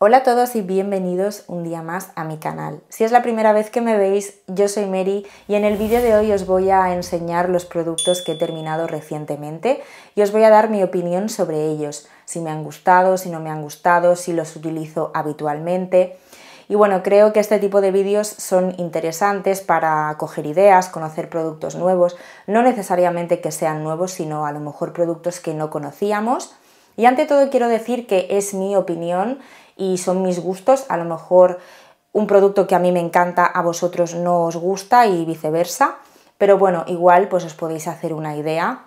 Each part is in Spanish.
Hola a todos y bienvenidos un día más a mi canal. Si es la primera vez que me veis, yo soy Mary y en el vídeo de hoy os voy a enseñar los productos que he terminado recientemente y os voy a dar mi opinión sobre ellos, si me han gustado, si no me han gustado, si los utilizo habitualmente. Y bueno, creo que este tipo de vídeos son interesantes para coger ideas, conocer productos nuevos, no necesariamente que sean nuevos, sino a lo mejor productos que no conocíamos. Y ante todo quiero decir que es mi opinión y son mis gustos. A lo mejor un producto que a mí me encanta a vosotros no os gusta y viceversa. Pero bueno, igual pues os podéis hacer una idea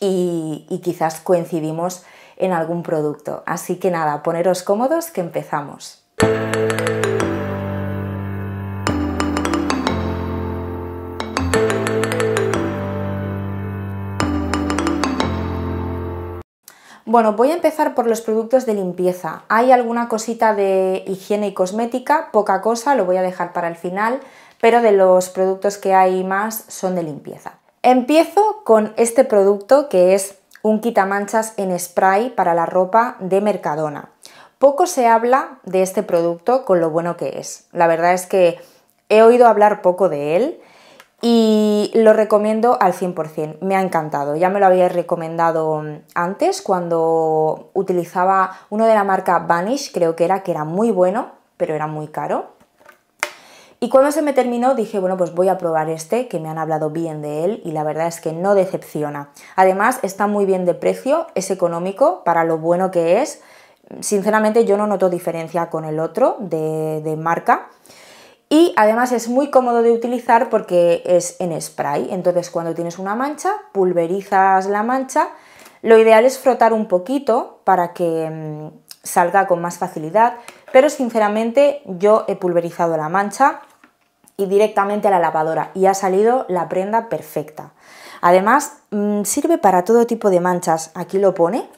y, y quizás coincidimos en algún producto. Así que nada, poneros cómodos que empezamos. Bueno, voy a empezar por los productos de limpieza. Hay alguna cosita de higiene y cosmética, poca cosa, lo voy a dejar para el final, pero de los productos que hay más son de limpieza. Empiezo con este producto que es un quitamanchas en spray para la ropa de Mercadona. Poco se habla de este producto con lo bueno que es. La verdad es que he oído hablar poco de él, y lo recomiendo al 100%, me ha encantado. Ya me lo había recomendado antes cuando utilizaba uno de la marca Vanish, creo que era, que era muy bueno, pero era muy caro. Y cuando se me terminó dije, bueno, pues voy a probar este, que me han hablado bien de él y la verdad es que no decepciona. Además, está muy bien de precio, es económico para lo bueno que es. Sinceramente yo no noto diferencia con el otro de, de marca y además es muy cómodo de utilizar porque es en spray, entonces cuando tienes una mancha pulverizas la mancha, lo ideal es frotar un poquito para que mm, salga con más facilidad, pero sinceramente yo he pulverizado la mancha y directamente a la lavadora y ha salido la prenda perfecta. Además, mm, sirve para todo tipo de manchas, aquí lo pone,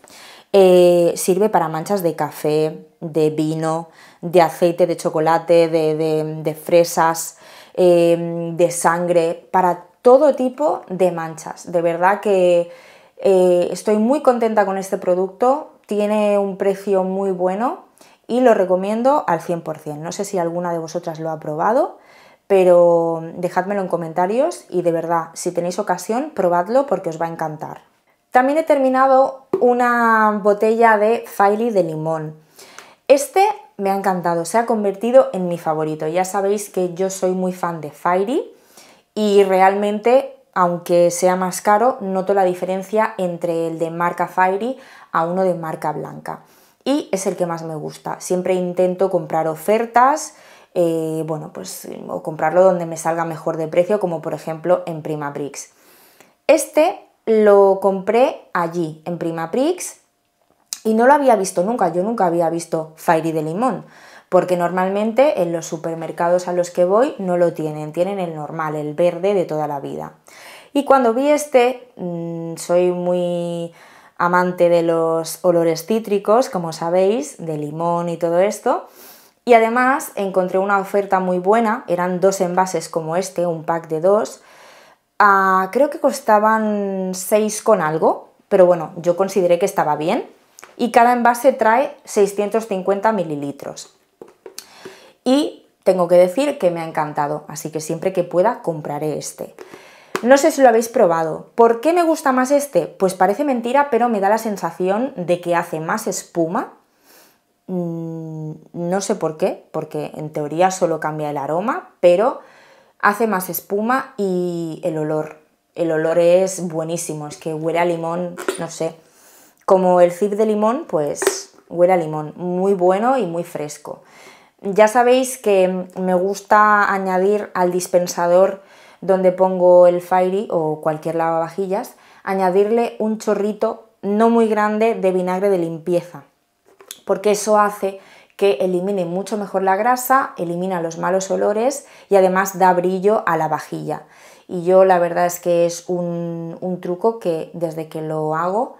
eh, sirve para manchas de café, de vino, de aceite de chocolate, de, fresas, em, de sangre, para todo tipo de manchas. De verdad que eh, estoy muy contenta con este producto, tiene un precio muy bueno y lo recomiendo al 100%. No sé si alguna de vosotras lo ha probado, pero dejádmelo en comentarios y de verdad, si tenéis ocasión, probadlo porque os va a encantar. También he terminado una botella de Fairy de limón. Este me ha encantado, se ha convertido en mi favorito. Ya sabéis que yo soy muy fan de Fairy y realmente, aunque sea más caro, noto la diferencia entre el de marca Fairy a uno de marca blanca. Y es el que más me gusta. Siempre intento comprar ofertas, eh, bueno, pues o comprarlo donde me salga mejor de precio, como por ejemplo en Prima Bricks. Este lo compré allí, en Primaprix, y no lo había visto nunca, yo nunca había visto Fairy de limón, porque normalmente en los supermercados a los que voy no lo tienen, tienen el normal, el verde de toda la vida. Y cuando vi este, mm, soy muy amante de los olores cítricos, como sabéis, de limón y todo esto, y además encontré una oferta muy buena, eran dos envases como este, un pack de dos, Ah, creo que costaban 6 con algo, pero bueno, yo consideré que estaba bien. Y cada envase trae 650 mililitros. Y tengo que decir que me ha encantado, así que siempre que pueda compraré este. No sé si lo habéis probado. ¿Por qué me gusta más este? Pues parece mentira, pero me da la sensación de que hace más espuma. Mm, no sé por qué, porque en teoría solo cambia el aroma, pero hace más espuma y el olor. El olor es buenísimo, es que huele a limón, no sé. Como el zip de limón, pues huele a limón, muy bueno y muy fresco. Ya sabéis que me gusta añadir al dispensador donde pongo el Fairy o cualquier lavavajillas, añadirle un chorrito no muy grande de vinagre de limpieza, porque eso hace que elimine mucho mejor la grasa, elimina los malos olores y además da brillo a la vajilla. Y yo la verdad es que es un, un truco que desde que lo hago,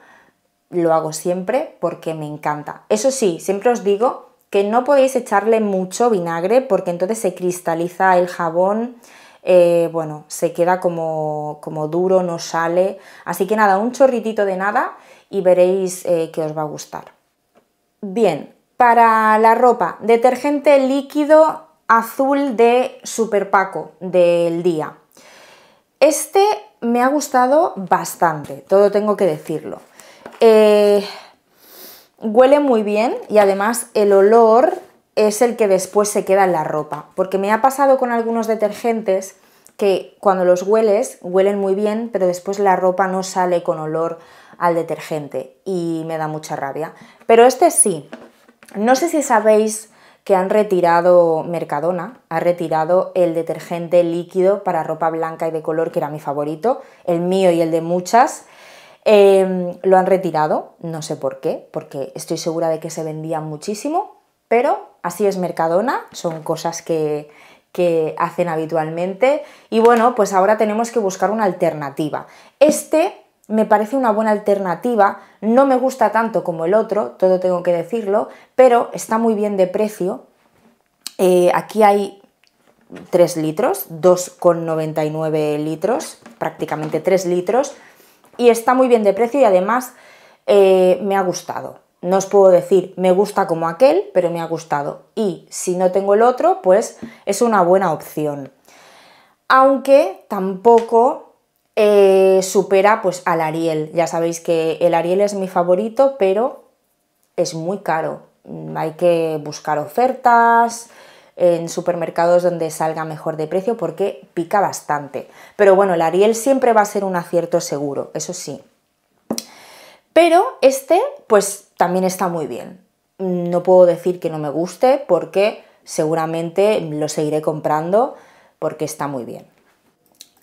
lo hago siempre porque me encanta. Eso sí, siempre os digo que no podéis echarle mucho vinagre porque entonces se cristaliza el jabón, eh, bueno, se queda como, como, duro, no sale. Así que nada, un chorritito de nada y veréis eh, que os va a gustar. Bien, para la ropa, detergente líquido azul de Super Paco, del día. Este me ha gustado bastante, todo tengo que decirlo. Eh, huele muy bien y además el olor es el que después se queda en la ropa, porque me ha pasado con algunos detergentes que cuando los hueles, huelen muy bien, pero después la ropa no sale con olor al detergente y me da mucha rabia. Pero este sí, no sé si sabéis que han retirado Mercadona, ha retirado el detergente líquido para ropa blanca y de color, que era mi favorito, el mío y el de muchas. Em, lo han retirado, no sé por qué, porque estoy segura de que se vendía muchísimo, pero así es Mercadona, son cosas que, que hacen habitualmente. Y bueno, pues ahora tenemos que buscar una alternativa. Este me parece una buena alternativa, no me gusta tanto como el otro, todo tengo que decirlo, pero está muy bien de precio. Eh, aquí hay 3 litros, 2,99 litros, prácticamente 3 litros, y está muy bien de precio y además eh, me ha gustado. No os puedo decir me gusta como aquel, pero me ha gustado. Y si no tengo el otro, pues es una buena opción. Aunque tampoco eh, supera pues al Ariel. Ya sabéis que el Ariel es mi favorito, pero es muy caro. Mm, hay que buscar ofertas en supermercados donde salga mejor de precio porque pica bastante. Pero bueno, el Ariel siempre va a ser un acierto seguro, eso sí. Pero este pues también está muy bien. Mm, no puedo decir que no me guste porque seguramente lo seguiré comprando porque está muy bien.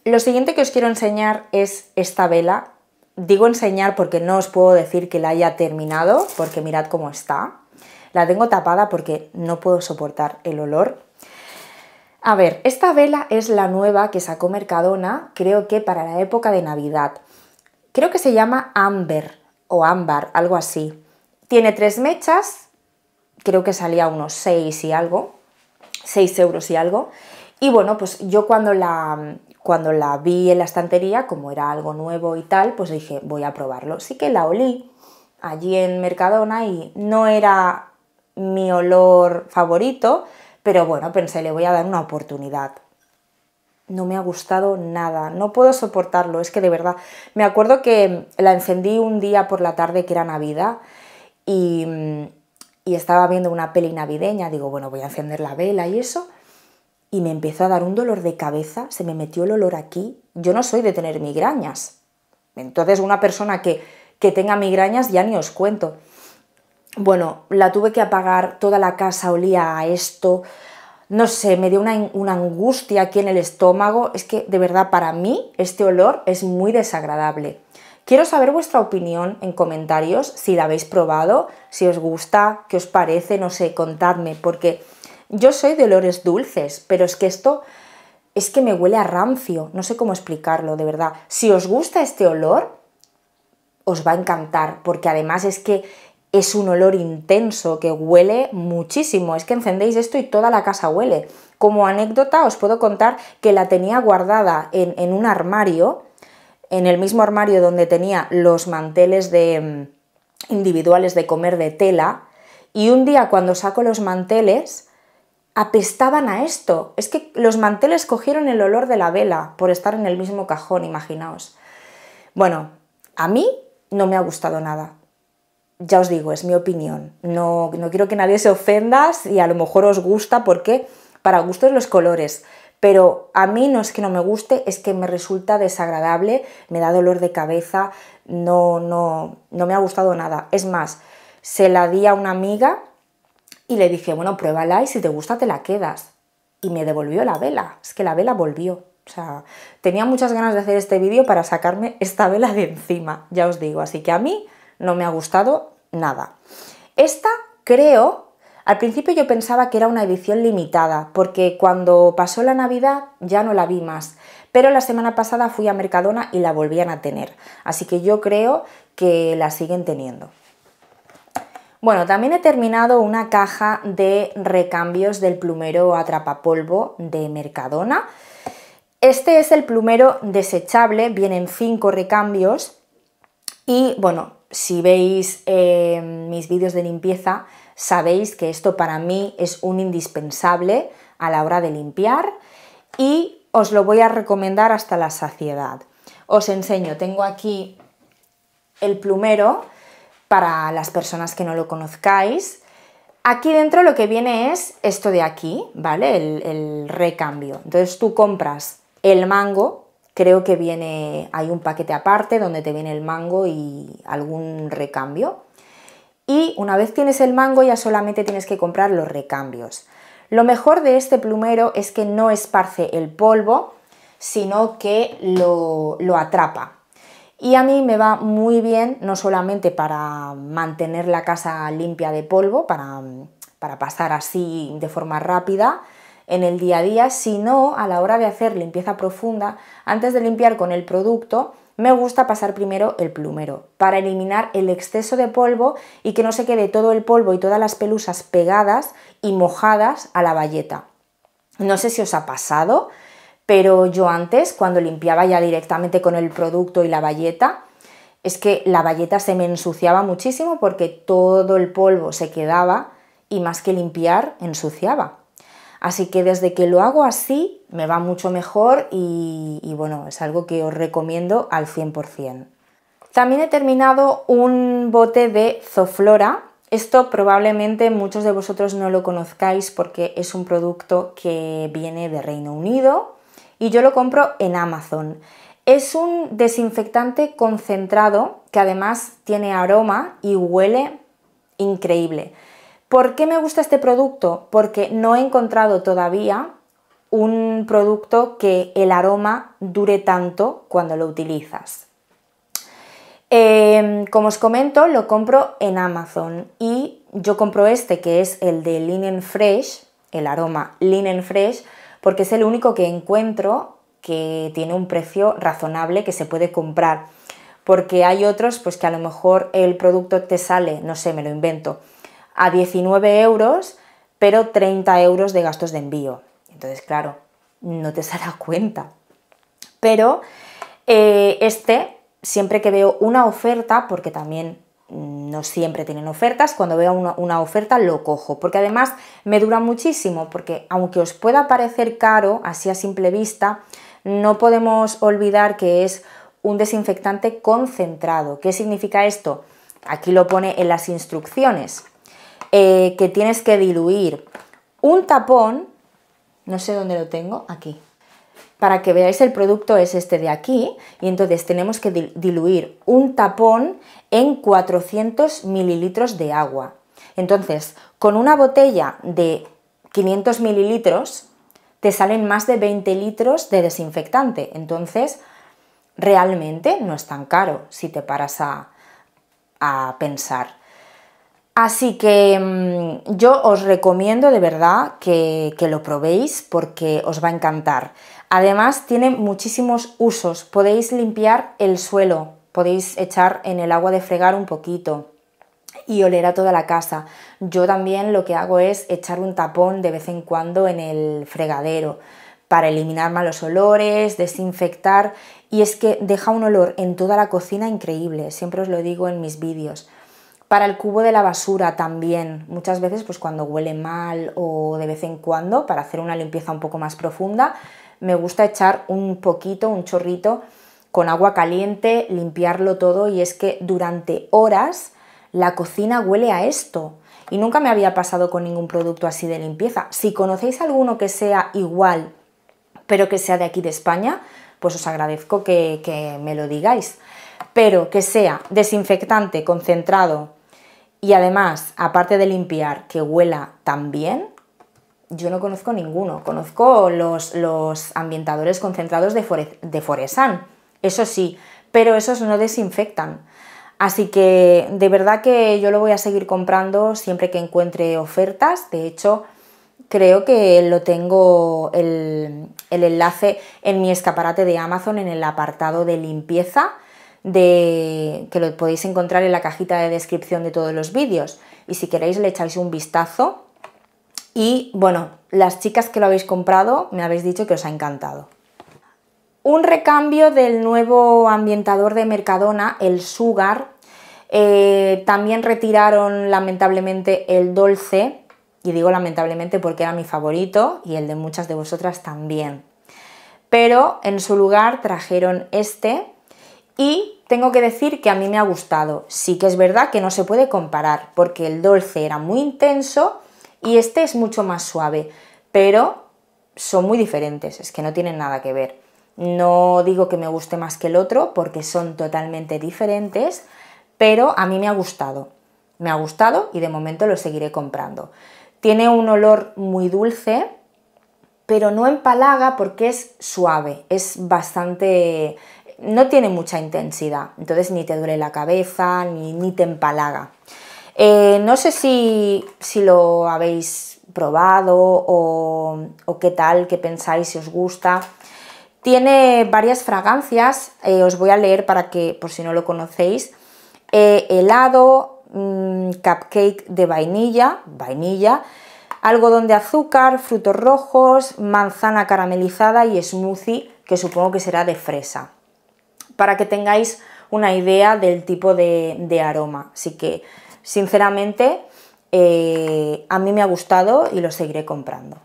Lo siguiente que os quiero enseñar es esta vela. Digo enseñar porque no os puedo decir que la haya terminado, porque mirad cómo está. La tengo tapada porque no puedo soportar el olor. A ver, esta vela es la nueva que sacó Mercadona, creo que para la época de Navidad. Creo que se llama Amber o Ámbar, algo así. Tiene tres mechas, creo que salía unos 6 y algo, 6 euros y algo. Y bueno, pues yo cuando la, cuando la vi en la estantería, como era algo nuevo y tal, pues dije, voy a probarlo. Sí que la olí allí en Mercadona y no era mi olor favorito, pero bueno, pensé, le voy a dar una oportunidad. No me ha gustado nada, no puedo soportarlo, es que de verdad, me acuerdo que la encendí un día por la tarde que era Navidad y, mm, estaba viendo una peli navideña, digo, bueno, voy a encender la vela y eso, y me empezó a dar un dolor de cabeza, se me metió el olor aquí. Yo no soy de tener migrañas. Entonces una persona que, que tenga migrañas ya ni os cuento. Bueno, la tuve que apagar, toda la casa olía a esto. No sé, me dio una, una angustia aquí en el estómago. Es que de verdad para mí este olor es muy desagradable. Quiero saber vuestra opinión en comentarios, si la habéis probado, si os gusta, qué os parece, no sé, contadme, porque yo soy de olores dulces, pero es que esto es que me huele a rancio, no sé cómo explicarlo, de verdad. Si os gusta este olor, os va a encantar, porque además es que es un olor intenso que huele muchísimo. Es que encendéis esto y toda la casa huele. Como anécdota os puedo contar que la tenía guardada en, en un armario, en el mismo armario donde tenía los manteles de, mm, individuales de comer de tela, y un día cuando saco los manteles, apestaban a esto. Es que los manteles cogieron el olor de la vela por estar en el mismo cajón, imaginaos. Bueno, a mí no me ha gustado nada. Ya os digo, es mi opinión. No, no quiero que nadie se ofenda y a lo mejor os gusta porque para gustos los colores. Pero a mí no es que no me guste, es que me resulta desagradable, me da dolor de cabeza, no, no, no me ha gustado nada. Es más, se la di a una amiga y le dije, bueno, pruébala y si te gusta te la quedas. Y me devolvió la vela, es que la vela volvió. O sea, tenía muchas ganas de hacer este vídeo para sacarme esta vela de encima, ya os digo. Así que a mí no me ha gustado nada. Esta creo, al principio yo pensaba que era una edición limitada, porque cuando pasó la Navidad ya no la vi más. Pero la semana pasada fui a Mercadona y la volvían a tener. Así que yo creo que la siguen teniendo. Bueno, también he terminado una caja de recambios del plumero atrapapolvo de Mercadona. Este es el plumero desechable, vienen cinco recambios y bueno, si veis em, mis vídeos de limpieza sabéis que esto para mí es un indispensable a la hora de limpiar y os lo voy a recomendar hasta la saciedad. Os enseño, tengo aquí el plumero, para las personas que no lo conozcáis. Aquí dentro lo que viene es esto de aquí, ¿vale? El, recambio. Entonces tú compras el mango, creo que viene, hay un paquete aparte donde te viene el mango y algún recambio. Y una vez tienes el mango ya solamente tienes que comprar los recambios. Lo mejor de este plumero es que no esparce el polvo, sino que lo atrapa. Y a mí me va muy bien, no solamente para mantener la casa limpia de polvo, para, para pasar así de forma rápida, en el día a día, sino a la hora de hacer limpieza profunda, antes de limpiar con el producto, me gusta pasar primero el plumero para eliminar el exceso de polvo y que no se quede todo el polvo y todas las pelusas pegadas y mojadas a la valleta. No sé si os ha pasado, pero yo antes, cuando limpiaba ya directamente con el producto y la bayeta, es que la bayeta se me ensuciaba muchísimo porque todo el polvo se quedaba y más que limpiar, ensuciaba. Así que desde que lo hago así, me va mucho mejor y, y bueno, es algo que os recomiendo al 100%. También he terminado un bote de Zoflora. Esto probablemente muchos de vosotros no lo conozcáis porque es un producto que viene de Reino Unido y yo lo compro en Amazon. Es un desinfectante concentrado que además tiene aroma y huele increíble. ¿Por qué me gusta este producto? Porque no he encontrado todavía un producto que el aroma dure tanto cuando lo utilizas. Em, como os comento, lo compro en Amazon y yo compro este que es el de Linen Fresh, el aroma Linen Fresh, porque es el único que encuentro que tiene un precio razonable que se puede comprar. Porque hay otros, pues que a lo mejor el producto te sale, no sé, me lo invento, a 19 euros, pero 30 euros de gastos de envío. Entonces, claro, no te sale cuenta. Pero eh, este, siempre que veo una oferta, porque también no siempre tienen ofertas, cuando veo una, oferta lo cojo, porque además me dura muchísimo, porque aunque os pueda parecer caro, así a simple vista, no podemos olvidar que es un desinfectante concentrado. ¿Qué significa esto? Aquí lo pone en las instrucciones, eh, que tienes que diluir un tapón, no sé dónde lo tengo, aquí, para que veáis el producto es este de aquí y entonces tenemos que diluir un tapón en 400 mililitros de agua. Entonces, con una botella de 500 mililitros te salen más de 20 litros de desinfectante. Entonces, realmente no es tan caro si te paras a, a pensar. Así que mm, yo os recomiendo de verdad que, que lo probéis porque os va a encantar. Además tiene muchísimos usos. Podéis limpiar el suelo, podéis echar en el agua de fregar un poquito y oler a toda la casa. Yo también lo que hago es echar un tapón de vez en cuando en el fregadero para eliminar malos olores, desinfectar y es que deja un olor en toda la cocina increíble, siempre os lo digo en mis vídeos. Para el cubo de la basura también, muchas veces pues cuando huele mal o de vez en cuando para hacer una limpieza un poco más profunda, me gusta echar un poquito, un chorrito con agua caliente, limpiarlo todo y es que durante horas la cocina huele a esto. Y nunca me había pasado con ningún producto así de limpieza. Si conocéis alguno que sea igual, pero que sea de aquí de España, pues os agradezco que, me lo digáis. Pero que sea desinfectante, concentrado y además, aparte de limpiar, que huela también yo no conozco ninguno, conozco los, ambientadores concentrados de, de Foresan, eso sí, pero esos no desinfectan. Así que de verdad que yo lo voy a seguir comprando siempre que encuentre ofertas. De hecho, creo que lo tengo el, enlace en mi escaparate de Amazon en el apartado de limpieza, de, que lo podéis encontrar en la cajita de descripción de todos los vídeos. Y si queréis le echáis un vistazo y bueno, las chicas que lo habéis comprado me habéis dicho que os ha encantado. Un recambio del nuevo ambientador de Mercadona, el Sugar. Eh, también retiraron lamentablemente el Dolce y digo lamentablemente porque era mi favorito y el de muchas de vosotras también. Pero en su lugar trajeron este y tengo que decir que a mí me ha gustado. Sí que es verdad que no se puede comparar porque el Dolce era muy intenso y este es mucho más suave, pero son muy diferentes, es que no tienen nada que ver. No digo que me guste más que el otro porque son totalmente diferentes, pero a mí me ha gustado. Me ha gustado y de momento lo seguiré comprando. Tiene un olor muy dulce, pero no empalaga porque es suave, es bastante... no tiene mucha intensidad, entonces ni te duele la cabeza, ni, ni te empalaga. Eh, no sé si, lo habéis probado o, qué tal, qué pensáis, si os gusta. Tiene varias fragancias, eh, os voy a leer para que, por si no lo conocéis, eh, helado, mm, cupcake de vainilla, vainilla, algodón de azúcar, frutos rojos, manzana caramelizada y smoothie, que supongo que será de fresa, para que tengáis una idea del tipo de, de aroma. Así que Sinceramente, eh, a mí me ha gustado y lo seguiré comprando.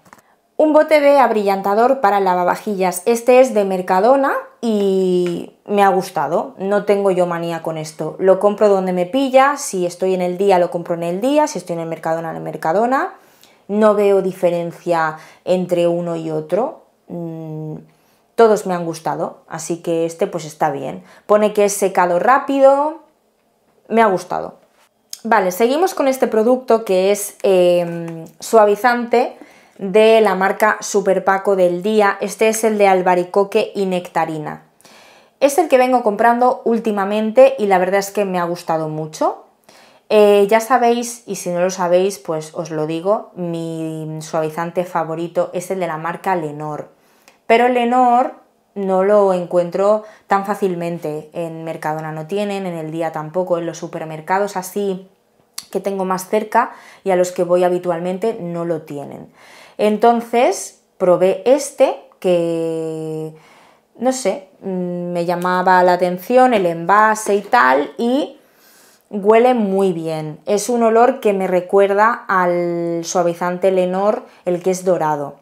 Un bote de abrillantador para lavavajillas. Este es de Mercadona y me ha gustado. No tengo yo manía con esto. Lo compro donde me pilla. Si estoy en el día, lo compro en el día. Si estoy en el Mercadona, en el Mercadona. No veo diferencia entre uno y otro. Mm, todos me han gustado, así que este pues está bien. Pone que es secado rápido. Me ha gustado. Vale, seguimos con este producto que es em, suavizante de la marca Super Paco del Día. Este es el de albaricoque y nectarina. Es el que vengo comprando últimamente y la verdad es que me ha gustado mucho. Eh, ya sabéis, y si no lo sabéis, pues os lo digo, mi suavizante favorito es el de la marca Lenor. Pero Lenor no lo encuentro tan fácilmente. En Mercadona no tienen, en el día tampoco, en los supermercados así que tengo más cerca y a los que voy habitualmente no lo tienen. Entonces probé este que, no sé, mm, me llamaba la atención el envase y tal y huele muy bien. Es un olor que me recuerda al suavizante Lenor, el que es dorado.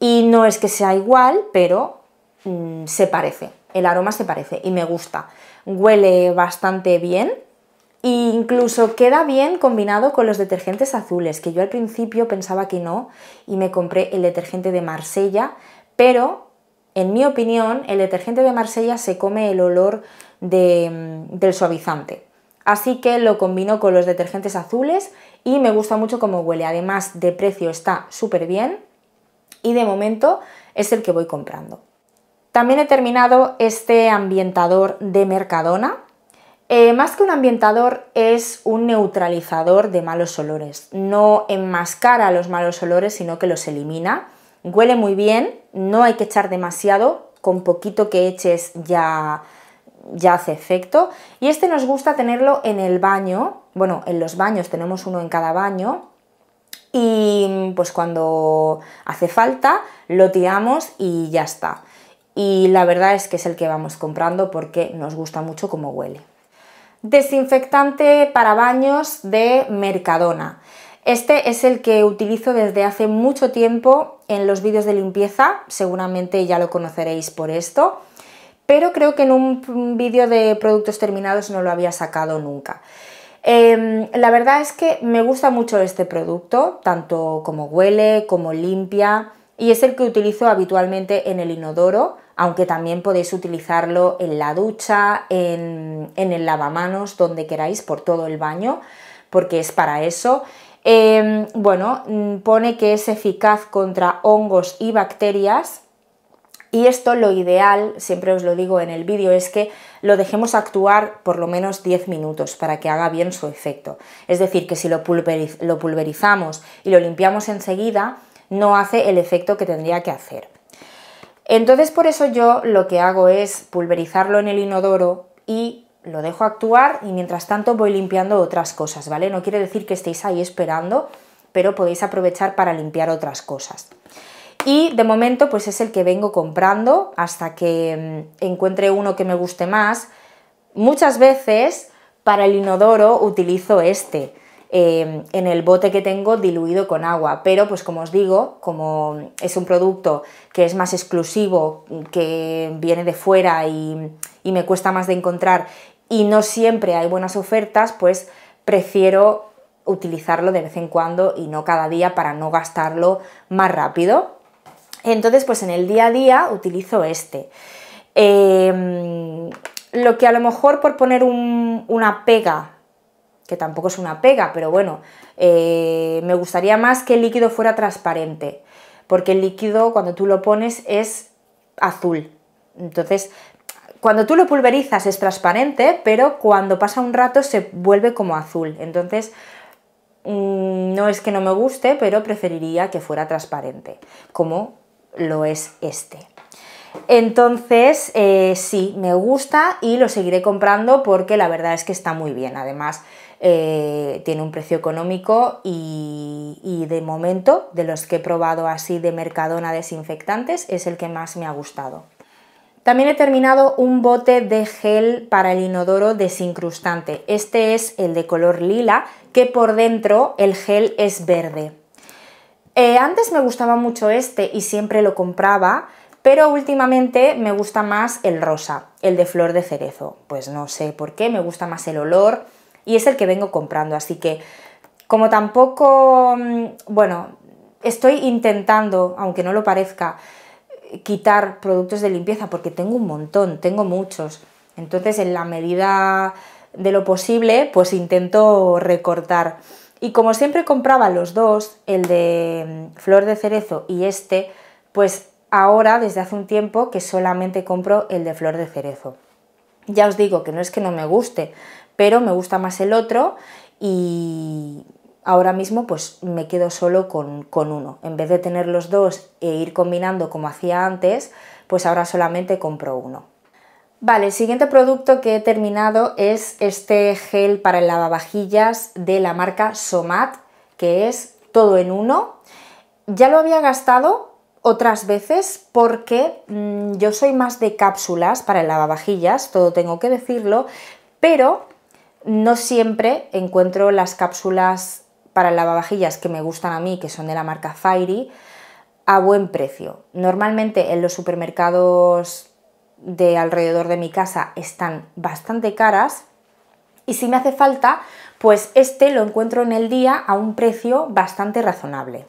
Y no es que sea igual, pero Mm, se parece, el aroma se parece y me gusta. Huele bastante bien, e incluso queda bien combinado con los detergentes azules, que yo al principio pensaba que no y me compré el detergente de Marsella, pero en mi opinión el detergente de Marsella se come el olor mm, del suavizante. Así que lo combino con los detergentes azules y me gusta mucho cómo huele. Además de precio está súper bien y de momento es el que voy comprando. También he terminado este ambientador de Mercadona. Eh, más que un ambientador es un neutralizador de malos olores. No enmascara los malos olores, sino que los elimina. Huele muy bien, no hay que echar demasiado, con poquito que eches ya, ya hace efecto. Y este nos gusta tenerlo en el baño, bueno, en los baños tenemos uno en cada baño, y pues cuando hace falta lo tiramos y ya está y la verdad es que es el que vamos comprando porque nos gusta mucho cómo huele. Desinfectante para baños de Mercadona. Este es el que utilizo desde hace mucho tiempo en los vídeos de limpieza, seguramente ya lo conoceréis por esto, pero creo que en un vídeo de productos terminados no lo había sacado nunca. Em, la verdad es que me gusta mucho este producto, tanto como huele, como limpia, y es el que utilizo habitualmente en el inodoro, aunque también podéis utilizarlo en la ducha, en, el lavamanos, donde queráis, por todo el baño, porque es para eso. Em, bueno, mm, pone que es eficaz contra hongos y bacterias. Y esto lo ideal, siempre os lo digo en el vídeo, es que lo dejemos actuar por lo menos 10 minutos para que haga bien su efecto. Es decir, que si lo pulverizamos y lo limpiamos enseguida, no hace el efecto que tendría que hacer. Entonces por eso yo lo que hago es pulverizarlo en el inodoro y lo dejo actuar y mientras tanto voy limpiando otras cosas, ¿vale? No quiere decir que estéis ahí esperando, pero podéis aprovechar para limpiar otras cosas. Y de momento pues es el que vengo comprando hasta que mm, encuentre uno que me guste más. Muchas veces para el inodoro utilizo este, Em, en el bote que tengo diluido con agua. Pero pues como os digo, como es un producto que es más exclusivo, que viene de fuera y, me cuesta más de encontrar y no siempre hay buenas ofertas, pues prefiero utilizarlo de vez en cuando y no cada día para no gastarlo más rápido. Entonces, pues en el día a día utilizo este. Em, lo que a lo mejor por poner una pega que tampoco es una pega, pero bueno, eh, me gustaría más que el líquido fuera transparente, porque el líquido cuando tú lo pones es azul. Entonces, cuando tú lo pulverizas es transparente, pero cuando pasa un rato se vuelve como azul. Entonces, mm, no es que no me guste, pero preferiría que fuera transparente, como lo es este. Entonces, eh, sí, me gusta y lo seguiré comprando porque la verdad es que está muy bien. Además, eh, tiene un precio económico y, de momento, de los que he probado así de Mercadona desinfectantes, es el que más me ha gustado. También he terminado un bote de gel para el inodoro desincrustante. Este es el de color lila, que por dentro el gel es verde. Eh, antes me gustaba mucho este y siempre lo compraba, pero últimamente me gusta más el rosa, el de flor de cerezo. Pues no sé por qué, me gusta más el olor, y es el que vengo comprando. Así que como tampoco, mm, bueno, estoy intentando, aunque no lo parezca, quitar productos de limpieza porque tengo un montón, tengo muchos. Entonces, en la medida de lo posible, pues intento recortar. Y como siempre compraba los dos, el de mm, flor de cerezo y este, pues ahora, desde hace un tiempo, que solamente compro el de flor de cerezo. Ya os digo que no es que no me guste, pero me gusta más el otro y ahora mismo pues me quedo solo con, uno. En vez de tener los dos e ir combinando como hacía antes, pues ahora solamente compro uno. Vale, el siguiente producto que he terminado es este gel para el lavavajillas de la marca Somat, que es todo en uno. Ya lo había gastado otras veces porque mm, yo soy más de cápsulas para el lavavajillas, todo tengo que decirlo, pero no siempre encuentro las cápsulas para lavavajillas que me gustan a mí, que son de la marca Fairy, a buen precio. Normalmente en los supermercados de alrededor de mi casa están bastante caras y si me hace falta, pues este lo encuentro en el día a un precio bastante razonable.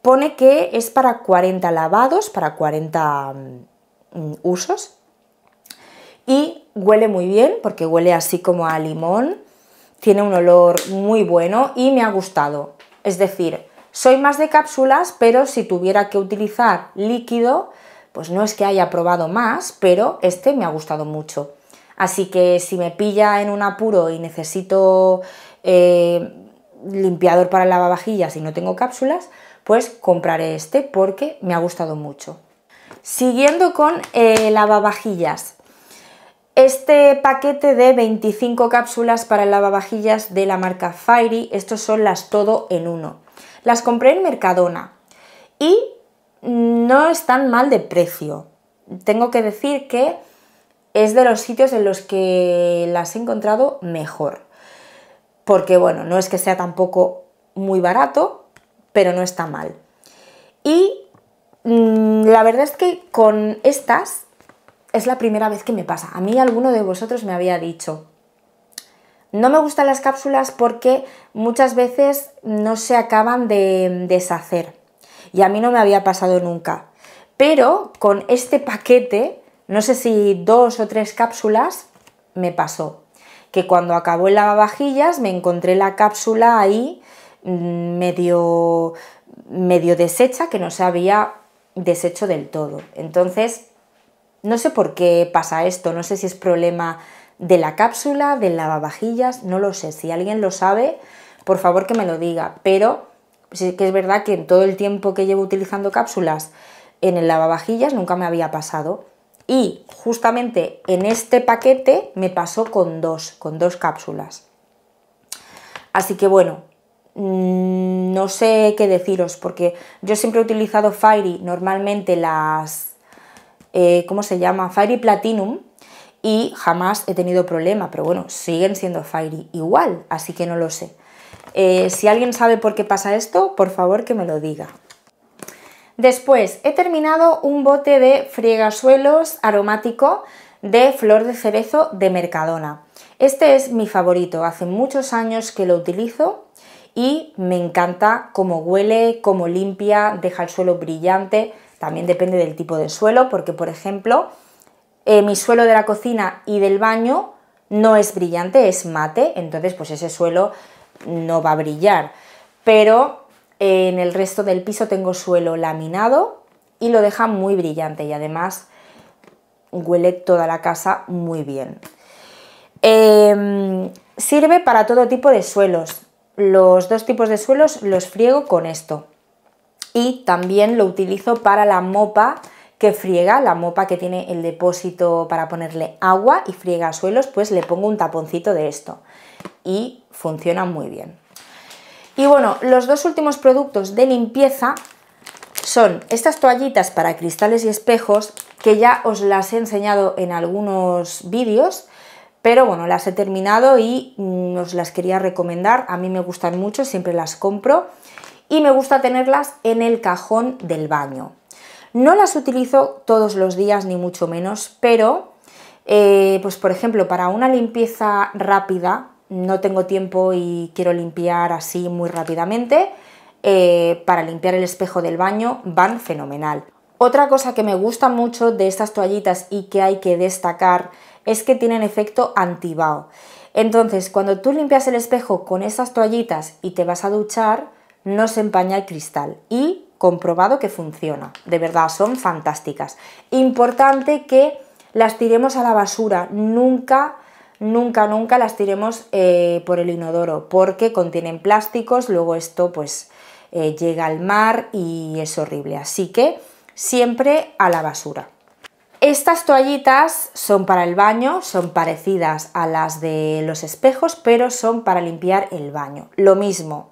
Pone que es para 40 lavados, para 40 mm, usos y huele muy bien porque huele así como a limón, tiene un olor muy bueno y me ha gustado. Es decir, soy más de cápsulas, pero si tuviera que utilizar líquido, pues no es que haya probado más, pero este me ha gustado mucho. Así que si me pilla en un apuro y necesito eh, limpiador para lavavajillas y no tengo cápsulas, pues compraré este porque me ha gustado mucho. Siguiendo con eh, lavavajillas. Este paquete de 25 cápsulas para el lavavajillas de la marca Fairy, estos son las todo en uno. Las compré en Mercadona y no están mal de precio. Tengo que decir que es de los sitios en los que las he encontrado mejor. Porque bueno, no es que sea tampoco muy barato, pero no está mal. Y mm, la verdad es que con estas es la primera vez que me pasa. A mí alguno de vosotros me había dicho, no me gustan las cápsulas porque muchas veces no se acaban de deshacer. Y a mí no me había pasado nunca. Pero con este paquete, no sé si dos o tres cápsulas, me pasó. Que cuando acabó el lavavajillas me encontré la cápsula ahí mm, medio, medio deshecha, que no se había deshecho del todo. Entonces, no sé por qué pasa esto, no sé si es problema de la cápsula, del lavavajillas, no lo sé. Si alguien lo sabe, por favor que me lo diga. Pero sí que es verdad que en todo el tiempo que llevo utilizando cápsulas en el lavavajillas nunca me había pasado. Y justamente en este paquete me pasó con dos, con dos cápsulas. Así que bueno, mm, no sé qué deciros, porque yo siempre he utilizado Fairy, normalmente las eh, ¿cómo se llama? Fairy Platinum y jamás he tenido problema, pero bueno, siguen siendo Fairy igual, así que no lo sé. Eh, si alguien sabe por qué pasa esto, por favor que me lo diga. Después, he terminado un bote de friegasuelos aromático de flor de cerezo de Mercadona. Este es mi favorito, hace muchos años que lo utilizo y me encanta cómo huele, cómo limpia, deja el suelo brillante, también depende del tipo de suelo, porque por ejemplo, eh, mi suelo de la cocina y del baño no es brillante, es mate, entonces pues ese suelo no va a brillar. Pero eh, en el resto del piso tengo suelo laminado y lo deja muy brillante y además huele toda la casa muy bien. Em, sirve para todo tipo de suelos. Los dos tipos de suelos los friego con esto y también lo utilizo para la mopa que friega, la mopa que tiene el depósito para ponerle agua y friega suelos, pues le pongo un taponcito de esto y funciona muy bien. Y bueno, los dos últimos productos de limpieza son estas toallitas para cristales y espejos que ya os las he enseñado en algunos vídeos, pero bueno, las he terminado y mm, os las quería recomendar, a mí me gustan mucho, siempre las compro y me gusta tenerlas en el cajón del baño. No las utilizo todos los días ni mucho menos, pero eh, pues por ejemplo para una limpieza rápida, no tengo tiempo y quiero limpiar así muy rápidamente, eh, para limpiar el espejo del baño van fenomenal. Otra cosa que me gusta mucho de estas toallitas y que hay que destacar es que tienen efecto antibao. Entonces, cuando tú limpias el espejo con estas toallitas y te vas a duchar, no se empaña el cristal y comprobado que funciona. De verdad, son fantásticas. Importante que las tiremos a la basura, nunca nunca, nunca las tiremos eh, por el inodoro porque contienen plásticos, luego esto pues eh, llega al mar y es horrible. Así que siempre a la basura. Estas toallitas son para el baño, son parecidas a las de los espejos, pero son para limpiar el baño. Lo mismo,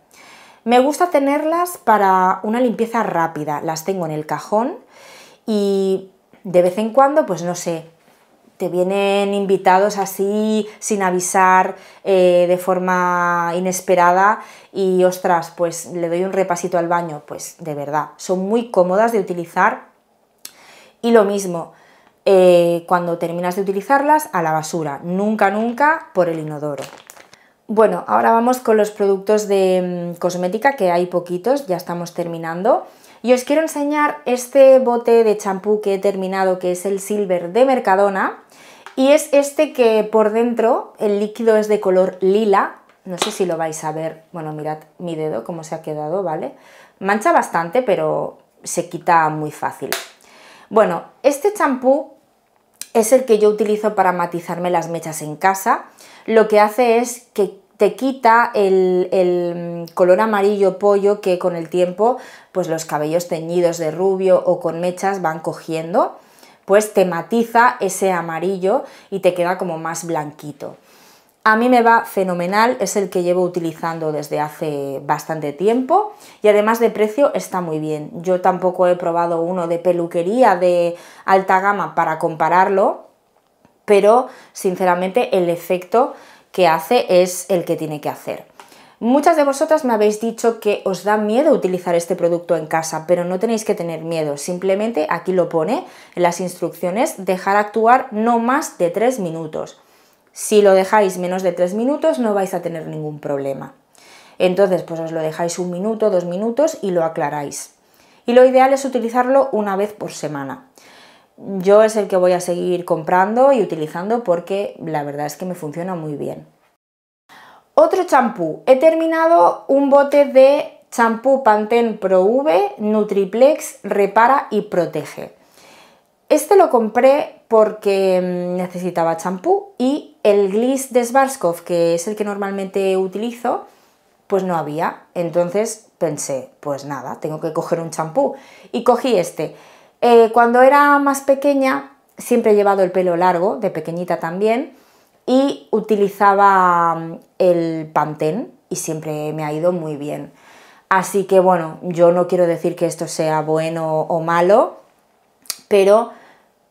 me gusta tenerlas para una limpieza rápida, las tengo en el cajón y de vez en cuando, pues no sé, te vienen invitados así, sin avisar, eh, de forma inesperada y ostras, pues le doy un repasito al baño, pues de verdad, son muy cómodas de utilizar y lo mismo, eh, cuando terminas de utilizarlas, a la basura, nunca, nunca por el inodoro. Bueno, ahora vamos con los productos de mm, cosmética, que hay poquitos, ya estamos terminando. Y os quiero enseñar este bote de champú que he terminado, que es el Silver de Mercadona. Y es este que por dentro el líquido es de color lila. No sé si lo vais a ver. Bueno, mirad mi dedo, cómo se ha quedado, ¿vale? Mancha bastante, pero se quita muy fácil. Bueno, este champú es el que yo utilizo para matizarme las mechas en casa. Lo que hace es que te quita el, color amarillo pollo que con el tiempo pues los cabellos teñidos de rubio o con mechas van cogiendo, pues te matiza ese amarillo y te queda como más blanquito. A mí me va fenomenal, es el que llevo utilizando desde hace bastante tiempo y además de precio está muy bien. Yo tampoco he probado uno de peluquería de alta gama para compararlo, pero sinceramente el efecto que hace es el que tiene que hacer. Muchas de vosotras me habéis dicho que os da miedo utilizar este producto en casa, pero no tenéis que tener miedo, simplemente aquí lo pone en las instrucciones, dejar actuar no más de 3 minutos. Si lo dejáis menos de 3 minutos no vais a tener ningún problema. Entonces, pues os lo dejáis un minuto, dos minutos y lo aclaráis. Y lo ideal es utilizarlo una vez por semana yo es el que voy a seguir comprando y utilizando porque la verdad es que me funciona muy bien. Otro champú. He terminado un bote de champú Pantene Pro V Nutriplex Repara y Protege. Este lo compré porque mm, necesitaba champú y el Gliss de Svarskov, que es el que normalmente utilizo, pues no había. Entonces pensé, pues nada, tengo que coger un champú. Y cogí este. Eh, cuando era más pequeña, siempre he llevado el pelo largo, de pequeñita también, y utilizaba mm, el pantén, y siempre me ha ido muy bien. Así que bueno, yo no quiero decir que esto sea bueno o malo, pero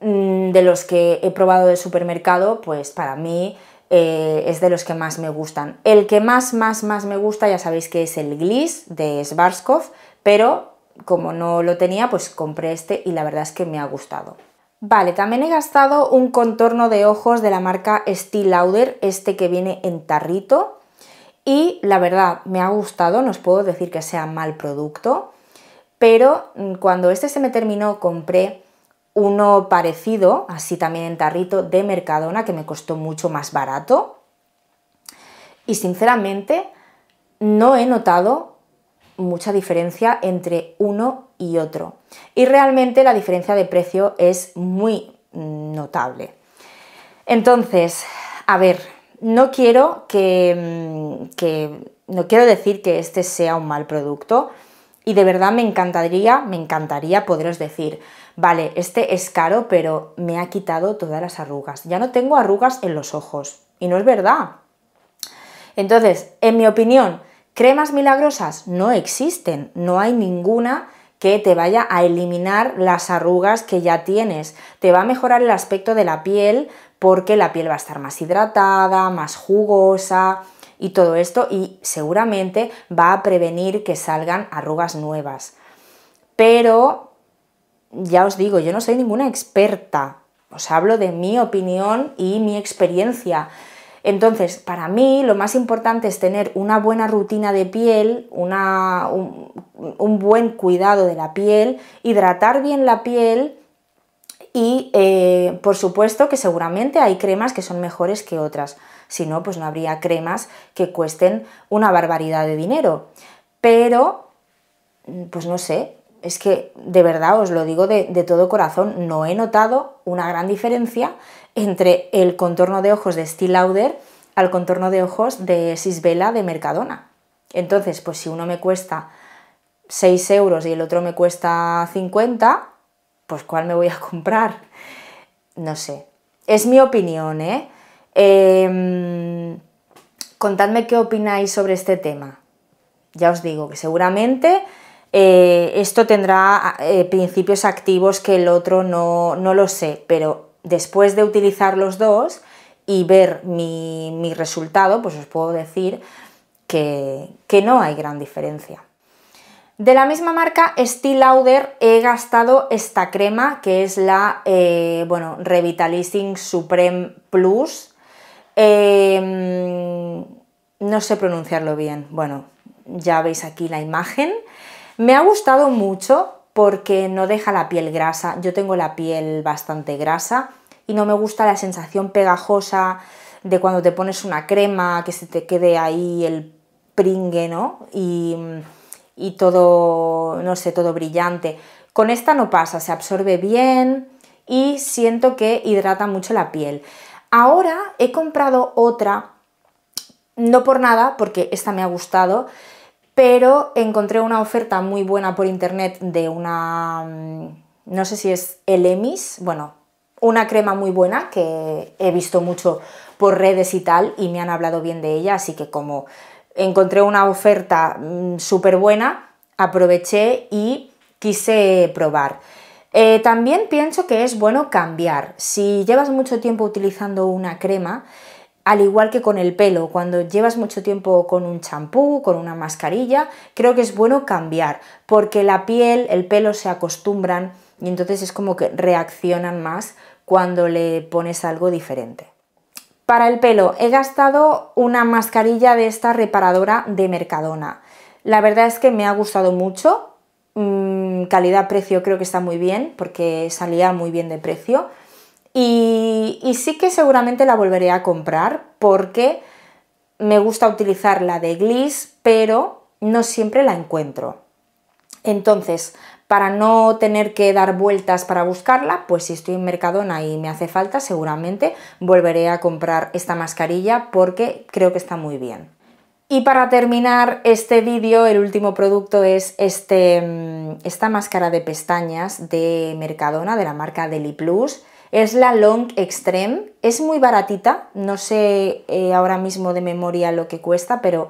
mm, de los que he probado de supermercado, pues para mí eh, es de los que más me gustan. El que más, más, más me gusta, ya sabéis que es el Gliss de Svarskov, pero como no lo tenía, pues compré este y la verdad es que me ha gustado. Vale, también he gastado un contorno de ojos de la marca Steel Lauder, este que viene en tarrito. Y la verdad, me ha gustado, no os puedo decir que sea mal producto, pero mm, cuando este se me terminó compré uno parecido, así también en tarrito, de Mercadona, que me costó mucho más barato. Y sinceramente, no he notado mucha diferencia entre uno y otro. Y realmente la diferencia de precio es muy notable. Entonces, a ver, no quiero mm, que, no quiero decir que este sea un mal producto, y de verdad me encantaría, me encantaría poderos decir, vale, este es caro, pero me ha quitado todas las arrugas. Ya no tengo arrugas en los ojos. Y no es verdad. Entonces, en mi opinión, Cremas milagrosas no existen, no hay ninguna que te vaya a eliminar las arrugas que ya tienes. Te va a mejorar el aspecto de la piel porque la piel va a estar más hidratada, más jugosa y todo esto y seguramente va a prevenir que salgan arrugas nuevas. Pero ya os digo, yo no soy ninguna experta. Os hablo de mi opinión y mi experiencia. Entonces, para mí lo más importante es tener una buena rutina de piel, un, buen cuidado de la piel, hidratar bien la piel y, eh, por supuesto, que seguramente hay cremas que son mejores que otras. Si no, pues no habría cremas que cuesten una barbaridad de dinero. Pero, pues no sé, es que de verdad os lo digo de, todo corazón, no he notado una gran diferencia entre el contorno de ojos de Steel Lauder al contorno de ojos de Sisvela de Mercadona. Entonces, pues si uno me cuesta 6 euros y el otro me cuesta 50, pues ¿cuál me voy a comprar? No sé. Es mi opinión, eh em, contadme qué opináis sobre este tema. Ya os digo que seguramente eh, esto tendrá eh, principios activos que el otro no, lo sé, pero después de utilizar los dos y ver mi, resultado, pues os puedo decir que, no hay gran diferencia. De la misma marca Steel Lauder he gastado esta crema que es la eh, Revitalizing Supreme Plus. Em, no sé pronunciarlo bien, bueno, ya veis aquí la imagen. Me ha gustado mucho porque no deja la piel grasa. Yo tengo la piel bastante grasa y no me gusta la sensación pegajosa de cuando te pones una crema, que se te quede ahí el pringue, ¿no? Y, y todo, no sé, todo brillante. Con esta no pasa, se absorbe bien y siento que hidrata mucho la piel. Ahora he comprado otra, no por nada, porque esta me ha gustado, pero encontré una oferta muy buena por internet de una, mm, no sé si es el EMIS, bueno, una crema muy buena que he visto mucho por redes y tal y me han hablado bien de ella, así que como encontré una oferta mm, súper buena, aproveché y quise probar. Eh, también pienso que es bueno cambiar. Si llevas mucho tiempo utilizando una crema, al igual que con el pelo, cuando llevas mucho tiempo con un champú, con una mascarilla, creo que es bueno cambiar, porque la piel, el pelo se acostumbran y entonces es como que reaccionan más cuando le pones algo diferente. Para el pelo he gastado una mascarilla de esta reparadora de Mercadona. La verdad es que me ha gustado mucho, mm, calidad-precio creo que está muy bien porque salía muy bien de precio y, sí que seguramente la volveré a comprar porque me gusta utilizar la de Gliss, pero no siempre la encuentro. Entonces, para no tener que dar vueltas para buscarla, pues si estoy en Mercadona y me hace falta, seguramente volveré a comprar esta mascarilla porque creo que está muy bien. Y para terminar este vídeo, el último producto es este, mm, esta máscara de pestañas de Mercadona, de la marca Deli Plus. Es la Long Extreme, es muy baratita, no sé eh, ahora mismo de memoria lo que cuesta, pero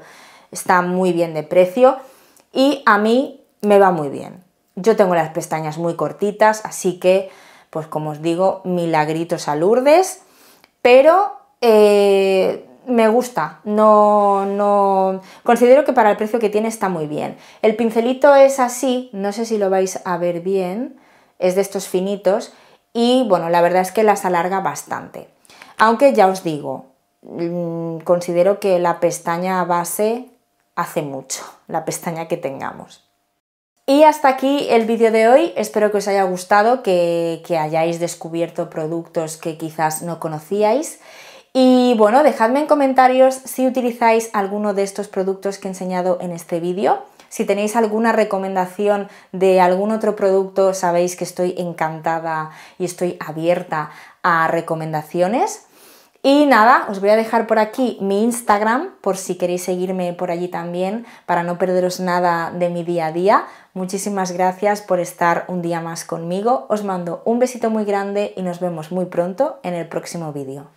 está muy bien de precio y a mí me va muy bien. Yo tengo las pestañas muy cortitas, así que, pues como os digo, milagritos a Lourdes, pero eh, me gusta, no, no, considero que para el precio que tiene está muy bien. El pincelito es así, no sé si lo vais a ver bien, es de estos finitos, y bueno, la verdad es que las alarga bastante. Aunque ya os digo, mm, considero que la pestaña base hace mucho, la pestaña que tengamos. Y hasta aquí el vídeo de hoy, espero que os haya gustado, que, que hayáis descubierto productos que quizás no conocíais. Y bueno, dejadme en comentarios si utilizáis alguno de estos productos que he enseñado en este vídeo. Si tenéis alguna recomendación de algún otro producto, sabéis que estoy encantada y estoy abierta a recomendaciones. Y nada, os voy a dejar por aquí mi Instagram por si queréis seguirme por allí también para no perderos nada de mi día a día. Muchísimas gracias por estar un día más conmigo. Os mando un besito muy grande y nos vemos muy pronto en el próximo vídeo.